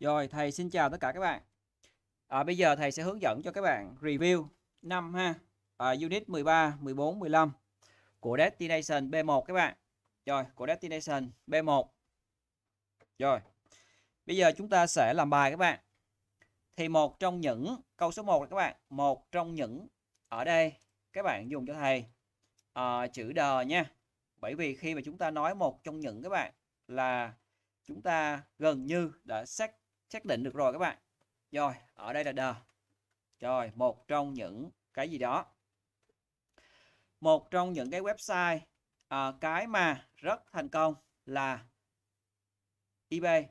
Rồi thầy xin chào tất cả các bạn. À, bây giờ thầy sẽ hướng dẫn cho các bạn review năm ha. À, unit 13, 14, 15 của destination B1 các bạn. Rồi, của destination B1. Rồi. Bây giờ chúng ta sẽ làm bài các bạn. Thì một trong những câu số 1 các bạn, một trong những ở đây các bạn dùng cho thầy à, chữ đờ nha. Bởi vì khi mà chúng ta nói một trong những các bạn là chúng ta gần như đã xác xác định được rồi các bạn rồi ở đây là đờ rồi một trong những cái gì đó một trong những cái website à, cái mà rất thành công là eBay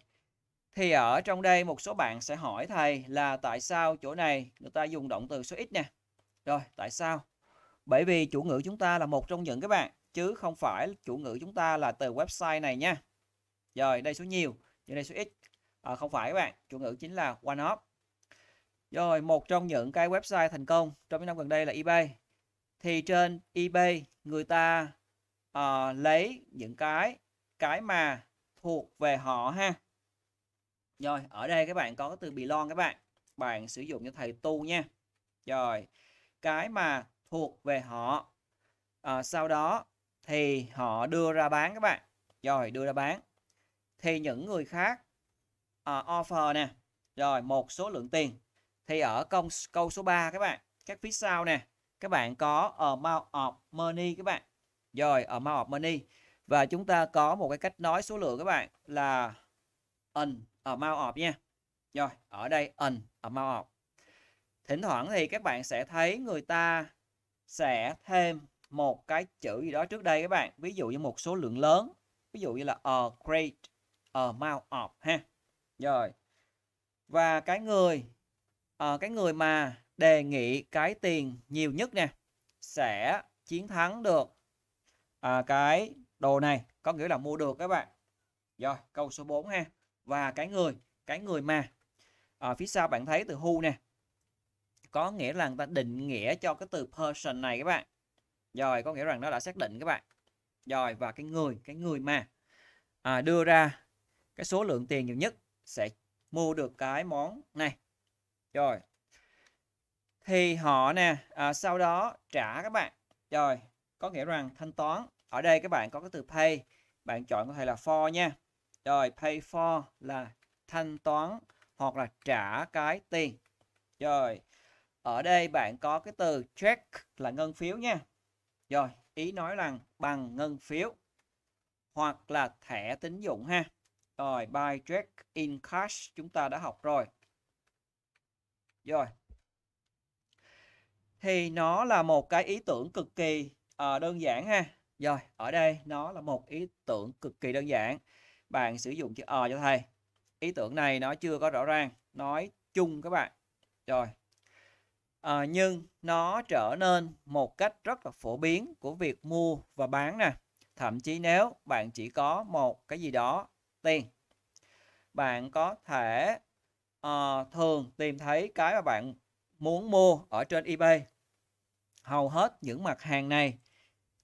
thì ở trong đây một số bạn sẽ hỏi thầy là tại sao chỗ này người ta dùng động từ số ít nè rồi tại sao bởi vì chủ ngữ chúng ta là một trong những các bạn chứ không phải chủ ngữ chúng ta là từ website này nha rồi đây số nhiều như đây số ít à, không phải các bạn chủ ngữ chính là one of rồi một trong những cái website thành công trong những năm gần đây là eBay thì trên eBay người ta à, lấy những cái cái mà thuộc về họ ha rồi ở đây các bạn có cái từ belong các bạn bạn sử dụng cho thầy tu nha rồi cái mà thuộc về họ à, sau đó thì họ đưa ra bán các bạn rồi đưa ra bán thì những người khác Ờ, offer nè rồi một số lượng tiền thì ở công câu số 3 các bạn các phía sau nè các bạn có amount of money các bạn rồi amount of money và chúng ta có một cái cách nói số lượng các bạn là an amount of nha rồi ở đây an amount of thỉnh thoảng thì các bạn sẽ thấy người ta sẽ thêm một cái chữ gì đó trước đây các bạn ví dụ như một số lượng lớn ví dụ như là a great amount of ha rồi và cái người à, cái người mà đề nghị cái tiền nhiều nhất nè sẽ chiến thắng được à, cái đồ này có nghĩa là mua được các bạn rồi câu số 4 ha và cái người cái người mà ở ờ, phía sau bạn thấy từ who nè có nghĩa là người ta định nghĩa cho cái từ person này các bạn rồi có nghĩa rằng nó đã xác định các bạn rồi và cái người cái người mà à, đưa ra cái số lượng tiền nhiều nhất sẽ mua được cái món này rồi thì họ nè à, sau đó trả các bạn rồi có nghĩa rằng thanh toán ở đây các bạn có cái từ pay bạn chọn có thể là for nha rồi pay for là thanh toán hoặc là trả cái tiền rồi ở đây bạn có cái từ check là ngân phiếu nha rồi ý nói rằng bằng ngân phiếu hoặc là thẻ tín dụng ha rồi, buy trade in cash chúng ta đã học rồi. Rồi. Thì nó là một cái ý tưởng cực kỳ uh, đơn giản ha. Rồi, ở đây nó là một ý tưởng cực kỳ đơn giản. Bạn sử dụng chữ ờ cho thầy. Ý tưởng này nó chưa có rõ ràng, nói chung các bạn. Rồi. À, nhưng nó trở nên một cách rất là phổ biến của việc mua và bán nè. Thậm chí nếu bạn chỉ có một cái gì đó tiền bạn có thể uh, thường tìm thấy cái mà bạn muốn mua ở trên eBay hầu hết những mặt hàng này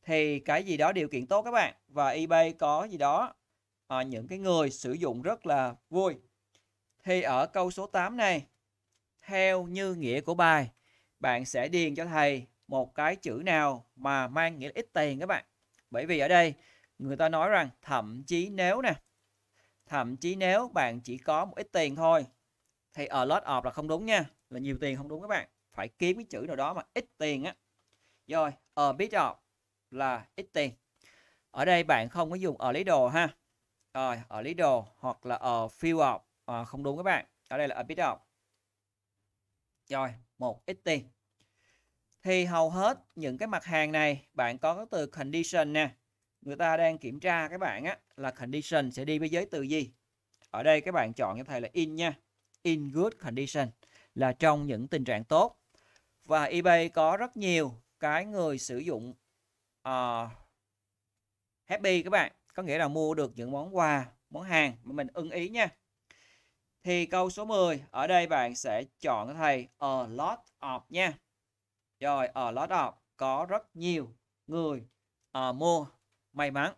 thì cái gì đó điều kiện tốt các bạn và eBay có gì đó uh, những cái người sử dụng rất là vui thì ở câu số 8 này theo như nghĩa của bài bạn sẽ điền cho thầy một cái chữ nào mà mang nghĩa ít tiền các bạn bởi vì ở đây người ta nói rằng thậm chí nếu nè Thậm chí nếu bạn chỉ có một ít tiền thôi thì ở lot of là không đúng nha, là nhiều tiền không đúng các bạn. Phải kiếm cái chữ nào đó mà ít tiền á. Rồi, ở bit of là ít tiền. Ở đây bạn không có dùng ở lý đồ ha. Rồi, ở lý đồ hoặc là ở fill of à, không đúng các bạn. Ở đây là ở bit of. Rồi, một ít tiền. Thì hầu hết những cái mặt hàng này bạn có các từ condition nè, người ta đang kiểm tra các bạn á là condition sẽ đi với giới từ gì ở đây các bạn chọn cho thầy là in nha in good condition là trong những tình trạng tốt và eBay có rất nhiều cái người sử dụng uh, happy các bạn có nghĩa là mua được những món quà món hàng mà mình ưng ý nha thì câu số 10 ở đây bạn sẽ chọn cho thầy a lot of nha rồi a lot of có rất nhiều người uh, mua may mắn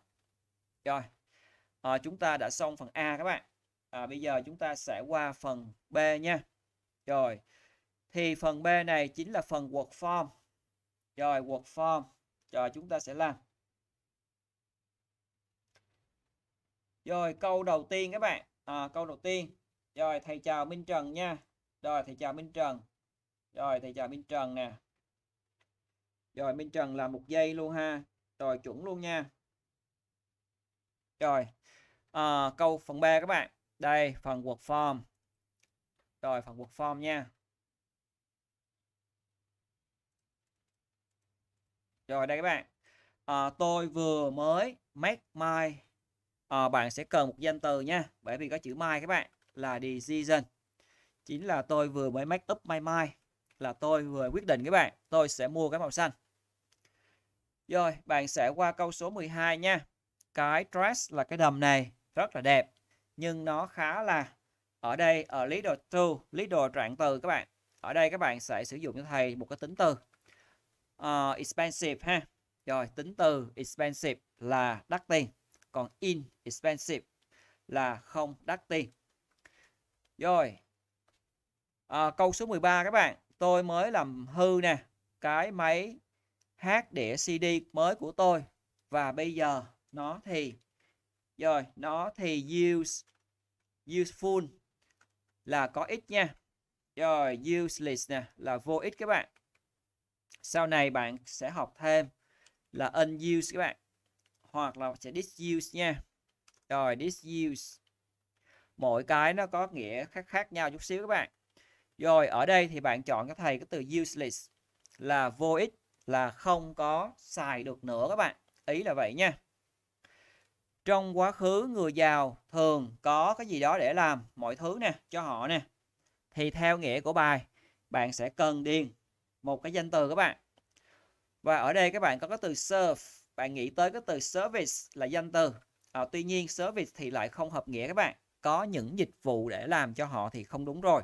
rồi à, chúng ta đã xong phần A các bạn à, bây giờ chúng ta sẽ qua phần B nha rồi thì phần B này chính là phần form. rồi form. rồi chúng ta sẽ làm rồi câu đầu tiên các bạn à, câu đầu tiên rồi thầy chào Minh Trần nha rồi thầy chào Minh Trần rồi thầy chào Minh Trần nè rồi Minh Trần làm một giây luôn ha rồi chuẩn luôn nha rồi. À, câu phần B các bạn. Đây, phần form Rồi, phần form nha. Rồi đây các bạn. À, tôi vừa mới make my à, bạn sẽ cần một danh từ nha, bởi vì có chữ my các bạn là decision. Chính là tôi vừa mới make up my mind là tôi vừa quyết định các bạn, tôi sẽ mua cái màu xanh. Rồi, bạn sẽ qua câu số 12 nha cái dress là cái đầm này rất là đẹp nhưng nó khá là ở đây ở lý đồ to lý đồ trạng từ các bạn ở đây các bạn sẽ sử dụng cho thầy một cái tính từ uh, expensive ha rồi tính từ expensive là đắt tiền còn in expensive là không đắt tiền rồi à, câu số 13 các bạn tôi mới làm hư nè cái máy hát đĩa CD mới của tôi và bây giờ nó thì rồi nó thì use useful là có ích nha rồi useless nè là vô ích các bạn sau này bạn sẽ học thêm là unused các bạn hoặc là sẽ disuse nha rồi disuse mỗi cái nó có nghĩa khác khác nhau chút xíu các bạn rồi ở đây thì bạn chọn cái thầy cái từ useless là vô ích là không có xài được nữa các bạn ý là vậy nha trong quá khứ người giàu thường có cái gì đó để làm mọi thứ nè cho họ nè. Thì theo nghĩa của bài bạn sẽ cần điền một cái danh từ các bạn. Và ở đây các bạn có cái từ serve, bạn nghĩ tới cái từ service là danh từ. À, tuy nhiên service thì lại không hợp nghĩa các bạn. Có những dịch vụ để làm cho họ thì không đúng rồi.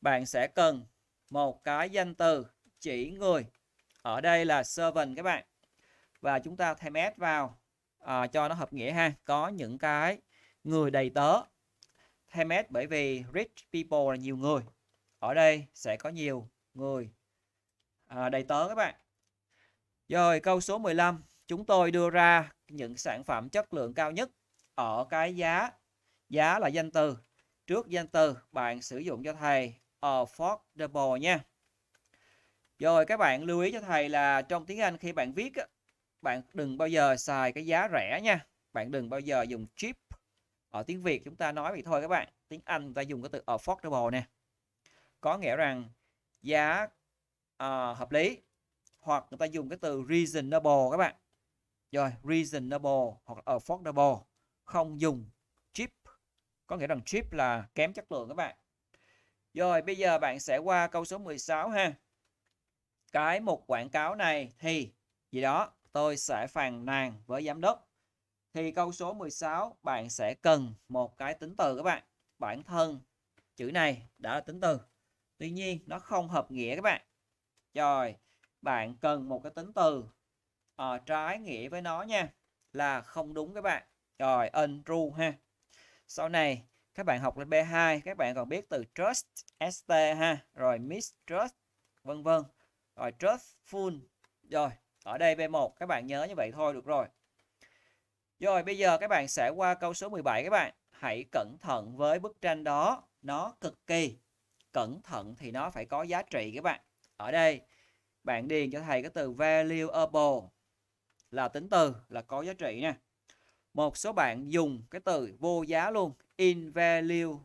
Bạn sẽ cần một cái danh từ chỉ người. Ở đây là servant các bạn. Và chúng ta thêm s vào à, cho nó hợp nghĩa ha có những cái người đầy tớ Hermes bởi vì rich people là nhiều người ở đây sẽ có nhiều người à, đầy tớ các bạn rồi câu số 15 chúng tôi đưa ra những sản phẩm chất lượng cao nhất ở cái giá giá là danh từ trước danh từ bạn sử dụng cho thầy affordable nha rồi các bạn lưu ý cho thầy là trong tiếng Anh khi bạn viết bạn đừng bao giờ xài cái giá rẻ nha bạn đừng bao giờ dùng cheap ở tiếng Việt chúng ta nói vậy thôi các bạn tiếng Anh chúng ta dùng cái từ affordable nè có nghĩa rằng giá uh, hợp lý hoặc người ta dùng cái từ reasonable các bạn rồi reasonable hoặc affordable không dùng cheap có nghĩa rằng cheap là kém chất lượng các bạn rồi bây giờ bạn sẽ qua câu số 16 ha cái mục quảng cáo này thì gì đó tôi sẽ phàn nàn với giám đốc. Thì câu số 16 bạn sẽ cần một cái tính từ các bạn. Bản thân chữ này đã là tính từ. Tuy nhiên nó không hợp nghĩa các bạn. Rồi, bạn cần một cái tính từ à, trái nghĩa với nó nha. Là không đúng các bạn. Rồi, untrue ha. Sau này các bạn học lên B2 các bạn còn biết từ trust, ST ha, rồi mistrust vân vân. Rồi trustful. Rồi ở đây v 1 các bạn nhớ như vậy thôi được rồi rồi bây giờ các bạn sẽ qua câu số 17 các bạn hãy cẩn thận với bức tranh đó nó cực kỳ cẩn thận thì nó phải có giá trị các bạn ở đây bạn điền cho thầy cái từ valuable là tính từ là có giá trị nha một số bạn dùng cái từ vô giá luôn invaluable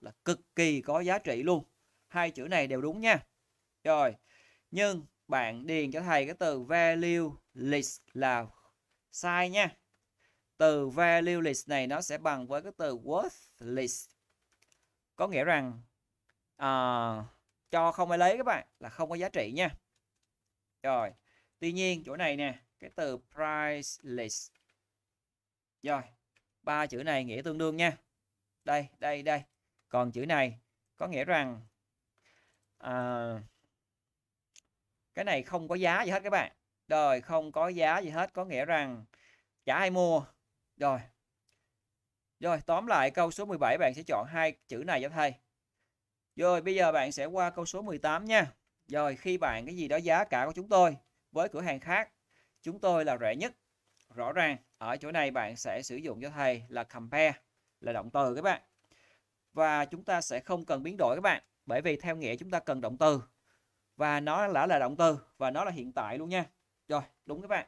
là cực kỳ có giá trị luôn hai chữ này đều đúng nha rồi nhưng bạn điền cho thầy cái từ value list là sai nha. Từ value list này nó sẽ bằng với cái từ worth list. Có nghĩa rằng uh, cho không ai lấy các bạn là không có giá trị nha. Rồi, tuy nhiên chỗ này nè, cái từ price list. Rồi, ba chữ này nghĩa tương đương nha. Đây, đây, đây. Còn chữ này có nghĩa rằng uh, cái này không có giá gì hết các bạn rồi không có giá gì hết có nghĩa rằng chả ai mua rồi rồi tóm lại câu số 17 bạn sẽ chọn hai chữ này cho thầy rồi bây giờ bạn sẽ qua câu số 18 nha rồi khi bạn cái gì đó giá cả của chúng tôi với cửa hàng khác chúng tôi là rẻ nhất rõ ràng ở chỗ này bạn sẽ sử dụng cho thầy là compare là động từ các bạn và chúng ta sẽ không cần biến đổi các bạn bởi vì theo nghĩa chúng ta cần động từ và nó đã là động từ và nó là hiện tại luôn nha rồi đúng các bạn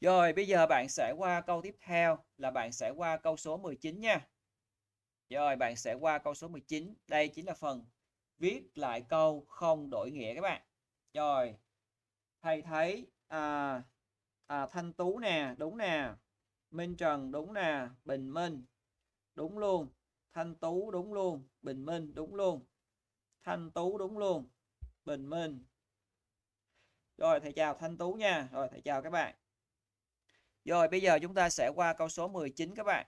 rồi bây giờ bạn sẽ qua câu tiếp theo là bạn sẽ qua câu số 19 nha rồi bạn sẽ qua câu số 19 đây chính là phần viết lại câu không đổi nghĩa các bạn rồi thầy thấy à, à, Thanh Tú nè đúng nè Minh Trần đúng nè Bình Minh đúng luôn Thanh Tú đúng luôn Bình Minh đúng luôn Thanh Tú đúng luôn Bình Minh Rồi thầy chào Thanh Tú nha Rồi thầy chào các bạn Rồi bây giờ chúng ta sẽ qua câu số 19 các bạn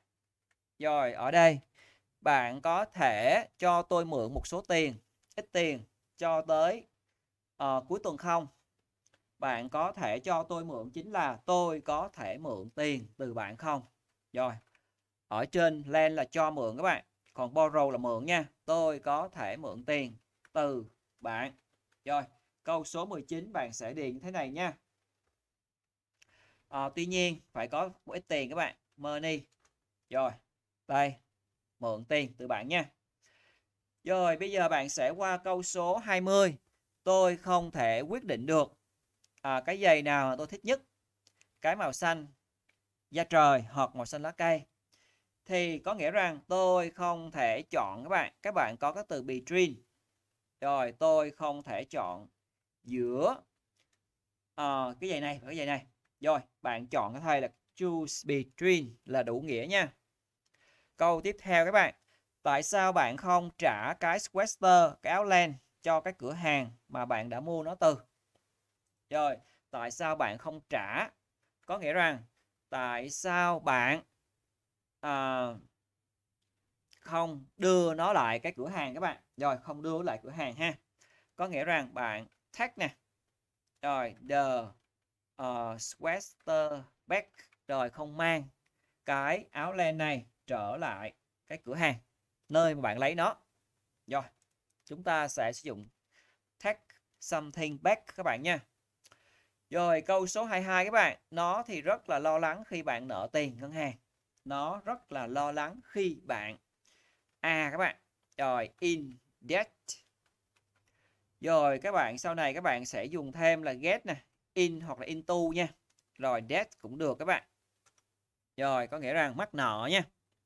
Rồi ở đây Bạn có thể cho tôi mượn một số tiền Ít tiền cho tới uh, cuối tuần không Bạn có thể cho tôi mượn chính là tôi có thể mượn tiền từ bạn không Rồi ở trên len là cho mượn các bạn còn borrow là mượn nha tôi có thể mượn tiền từ bạn. Rồi, câu số 19 bạn sẽ điền thế này nha. À, tuy nhiên phải có một ít tiền các bạn. Money. Rồi, đây. Mượn tiền từ bạn nha. Rồi, bây giờ bạn sẽ qua câu số 20. Tôi không thể quyết định được à, cái giày nào tôi thích nhất. Cái màu xanh da trời hoặc màu xanh lá cây. Thì có nghĩa rằng tôi không thể chọn các bạn. Các bạn có cái từ between rồi tôi không thể chọn giữa uh, cái giày này và cái giày này rồi bạn chọn cái thay là choose between là đủ nghĩa nha câu tiếp theo các bạn tại sao bạn không trả cái sweater cái áo len cho cái cửa hàng mà bạn đã mua nó từ rồi tại sao bạn không trả có nghĩa rằng tại sao bạn uh, không đưa nó lại cái cửa hàng các bạn rồi không đưa lại cửa hàng ha có nghĩa rằng bạn tag nè rồi the uh, ờ, sweater back rồi không mang cái áo len này trở lại cái cửa hàng nơi mà bạn lấy nó rồi chúng ta sẽ sử dụng tag something back các bạn nha rồi câu số 22 các bạn nó thì rất là lo lắng khi bạn nợ tiền ngân hàng nó rất là lo lắng khi bạn a à, các bạn rồi index rồi các bạn sau này các bạn sẽ dùng thêm là get nè in hoặc là into nha rồi dead cũng được các bạn rồi có nghĩa rằng mắc nợ nha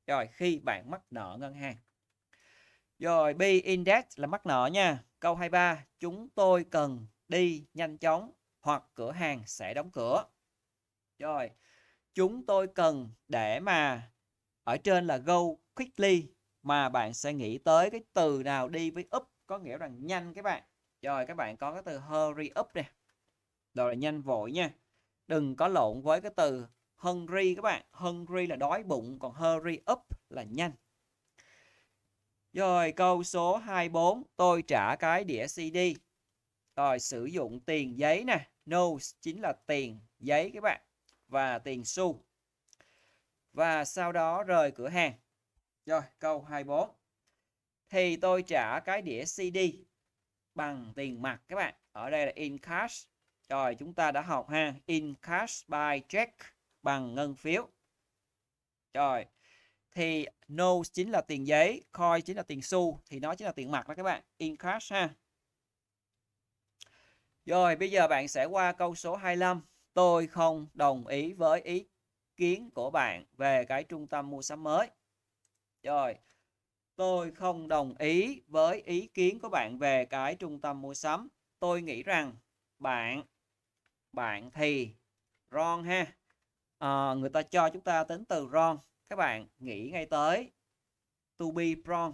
rồi khi bạn mắc nợ ngân hàng rồi B index là mắc nợ nha câu 23 chúng tôi cần đi nhanh chóng hoặc cửa hàng sẽ đóng cửa rồi chúng tôi cần để mà ở trên là go quickly mà bạn sẽ nghĩ tới cái từ nào đi với up có nghĩa rằng nhanh các bạn rồi các bạn có cái từ hurry up nè rồi là nhanh vội nha đừng có lộn với cái từ hungry các bạn hungry là đói bụng còn hurry up là nhanh rồi câu số 24 tôi trả cái đĩa CD rồi sử dụng tiền giấy nè notes chính là tiền giấy các bạn và tiền xu và sau đó rời cửa hàng rồi, câu 24. Thì tôi trả cái đĩa CD bằng tiền mặt các bạn. Ở đây là in cash. Rồi, chúng ta đã học ha. In cash by check bằng ngân phiếu. Rồi, thì no chính là tiền giấy, coin chính là tiền xu thì nó chính là tiền mặt đó các bạn, in cash ha. Rồi bây giờ bạn sẽ qua câu số 25. Tôi không đồng ý với ý kiến của bạn về cái trung tâm mua sắm mới. Rồi, tôi không đồng ý với ý kiến của bạn về cái trung tâm mua sắm. Tôi nghĩ rằng bạn, bạn thì Ron ha. À, người ta cho chúng ta tính từ Ron Các bạn nghĩ ngay tới to be wrong.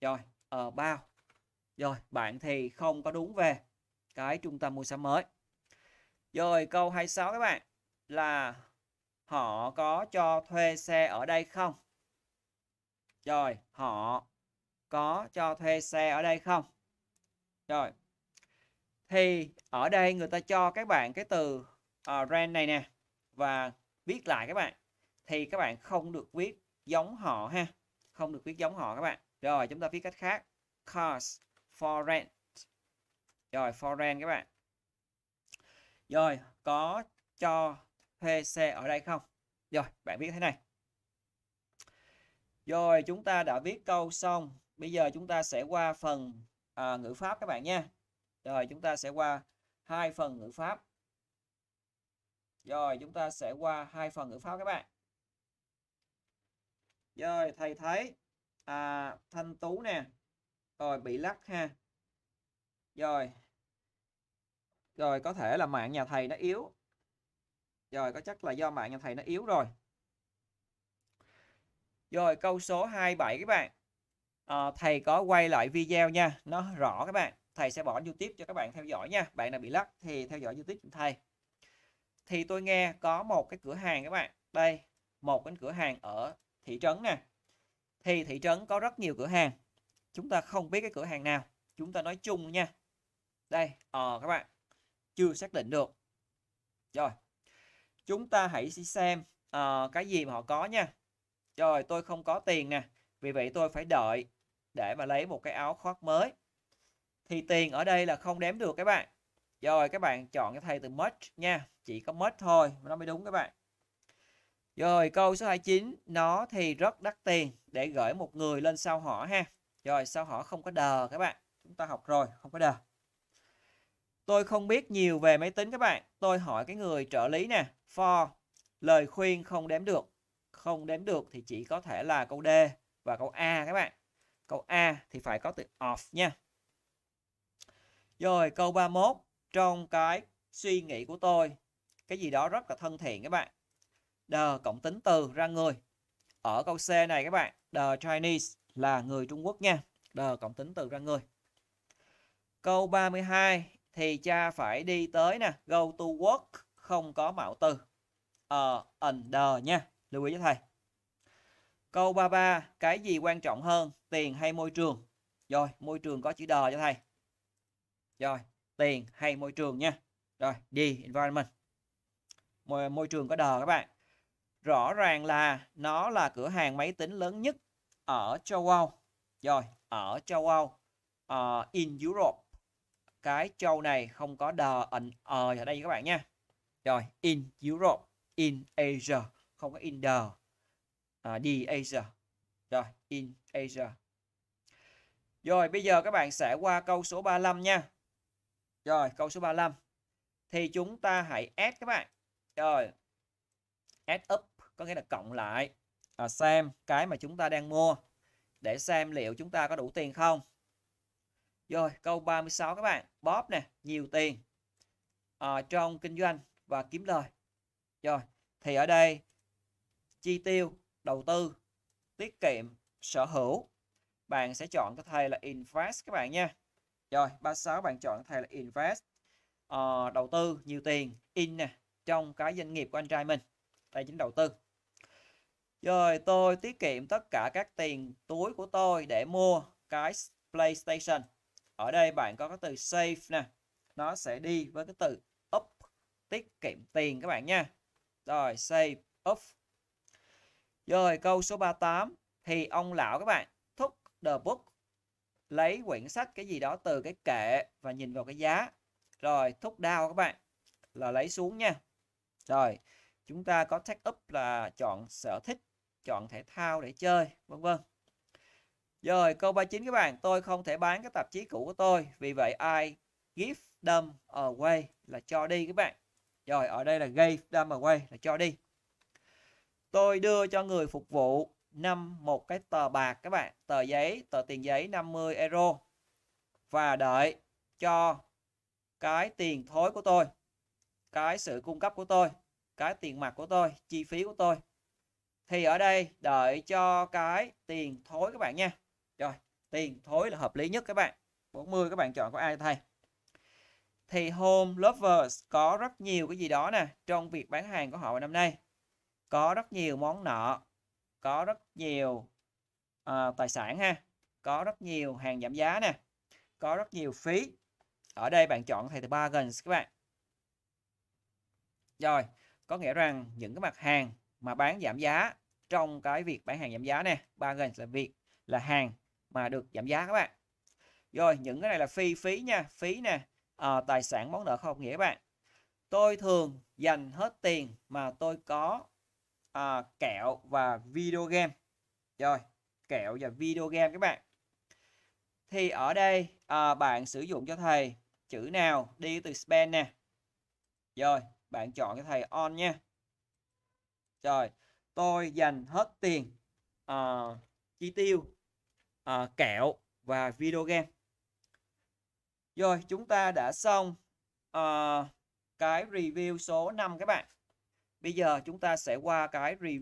Rồi, ở uh, bao. Rồi, bạn thì không có đúng về cái trung tâm mua sắm mới. Rồi, câu 26 các bạn là họ có cho thuê xe ở đây không? Rồi, họ có cho thuê xe ở đây không? Rồi. Thì ở đây người ta cho các bạn cái từ uh, rent này nè và viết lại các bạn. Thì các bạn không được viết giống họ ha. Không được viết giống họ các bạn. Rồi, chúng ta viết cách khác. Cars for rent. Rồi, for rent các bạn. Rồi, có cho thuê xe ở đây không? Rồi, bạn viết thế này. Rồi chúng ta đã viết câu xong. Bây giờ chúng ta sẽ qua phần à, ngữ pháp các bạn nha. Rồi chúng ta sẽ qua hai phần ngữ pháp. Rồi chúng ta sẽ qua hai phần ngữ pháp các bạn. Rồi thầy thấy à, Thanh Tú nè. Rồi bị lắc ha. Rồi. Rồi có thể là mạng nhà thầy nó yếu. Rồi có chắc là do mạng nhà thầy nó yếu rồi. Rồi câu số 27 các bạn. À, thầy có quay lại video nha, nó rõ các bạn. Thầy sẽ bỏ YouTube cho các bạn theo dõi nha. Bạn nào bị lắc thì theo dõi YouTube của thầy. Thì tôi nghe có một cái cửa hàng các bạn. Đây, một cái cửa hàng ở thị trấn nè. Thì thị trấn có rất nhiều cửa hàng. Chúng ta không biết cái cửa hàng nào, chúng ta nói chung nha. Đây, ờ à, các bạn chưa xác định được. Rồi. Chúng ta hãy xem uh, cái gì mà họ có nha rồi tôi không có tiền nè vì vậy tôi phải đợi để mà lấy một cái áo khoác mới thì tiền ở đây là không đếm được các bạn rồi các bạn chọn cái thay từ much nha chỉ có much thôi nó mới đúng các bạn rồi câu số 29 nó thì rất đắt tiền để gửi một người lên sao họ ha rồi sao họ không có đờ các bạn chúng ta học rồi không có đờ tôi không biết nhiều về máy tính các bạn tôi hỏi cái người trợ lý nè for lời khuyên không đếm được không đếm được thì chỉ có thể là câu D và câu A các bạn. Câu A thì phải có từ of nha. Rồi câu 31 trong cái suy nghĩ của tôi cái gì đó rất là thân thiện các bạn. The cộng tính từ ra người. Ở câu C này các bạn, the Chinese là người Trung Quốc nha. The cộng tính từ ra người. Câu 32 thì cha phải đi tới nè, go to work không có mạo từ. Ờ, uh, and nha lưu ý với thầy câu 33 cái gì quan trọng hơn tiền hay môi trường rồi môi trường có chữ đờ cho thầy rồi tiền hay môi trường nha rồi gì environment môi, môi trường có đờ các bạn rõ ràng là nó là cửa hàng máy tính lớn nhất ở châu Âu rồi ở châu Âu uh, in Europe cái châu này không có đờ ẩn ờ ở đây các bạn nha rồi in Europe in Asia không có in the à, đi Asia rồi in Asia rồi bây giờ các bạn sẽ qua câu số 35 nha rồi câu số 35 thì chúng ta hãy add các bạn rồi add up có nghĩa là cộng lại à, xem cái mà chúng ta đang mua để xem liệu chúng ta có đủ tiền không rồi câu 36 các bạn bóp nè nhiều tiền à, trong kinh doanh và kiếm lời rồi thì ở đây chi tiêu, đầu tư, tiết kiệm, sở hữu. Bạn sẽ chọn cái thay là invest các bạn nha. Rồi, 36 bạn chọn cái thầy là invest. Ờ, đầu tư nhiều tiền in nè trong cái doanh nghiệp của anh trai mình. Tài chính đầu tư. Rồi tôi tiết kiệm tất cả các tiền túi của tôi để mua cái PlayStation. Ở đây bạn có cái từ save nè. Nó sẽ đi với cái từ up tiết kiệm tiền các bạn nha. Rồi save up rồi câu số 38 thì ông lão các bạn thúc the book lấy quyển sách cái gì đó từ cái kệ và nhìn vào cái giá. Rồi thúc đao các bạn là lấy xuống nha. Rồi chúng ta có take up là chọn sở thích, chọn thể thao để chơi, vân vân. Rồi câu 39 các bạn, tôi không thể bán cái tạp chí cũ của tôi, vì vậy I give them away là cho đi các bạn. Rồi ở đây là gave them away là cho đi. Tôi đưa cho người phục vụ năm một cái tờ bạc các bạn, tờ giấy, tờ tiền giấy 50 euro và đợi cho cái tiền thối của tôi, cái sự cung cấp của tôi, cái tiền mặt của tôi, chi phí của tôi. Thì ở đây đợi cho cái tiền thối các bạn nha. Rồi, tiền thối là hợp lý nhất các bạn. 40 các bạn chọn có ai thay Thì Home Lovers có rất nhiều cái gì đó nè trong việc bán hàng của họ năm nay có rất nhiều món nợ có rất nhiều à, tài sản ha có rất nhiều hàng giảm giá nè có rất nhiều phí ở đây bạn chọn thầy từ bargains các bạn rồi có nghĩa rằng những cái mặt hàng mà bán giảm giá trong cái việc bán hàng giảm giá nè bargains là việc là hàng mà được giảm giá các bạn rồi những cái này là phi phí nha phí nè à, tài sản món nợ không nghĩa các bạn tôi thường dành hết tiền mà tôi có à, kẹo và video game rồi kẹo và video game các bạn thì ở đây à, bạn sử dụng cho thầy chữ nào đi từ span nè rồi bạn chọn cho thầy on nha rồi tôi dành hết tiền à, chi tiêu à, kẹo và video game rồi chúng ta đã xong à, cái review số 5 các bạn Bây giờ chúng ta sẽ qua cái review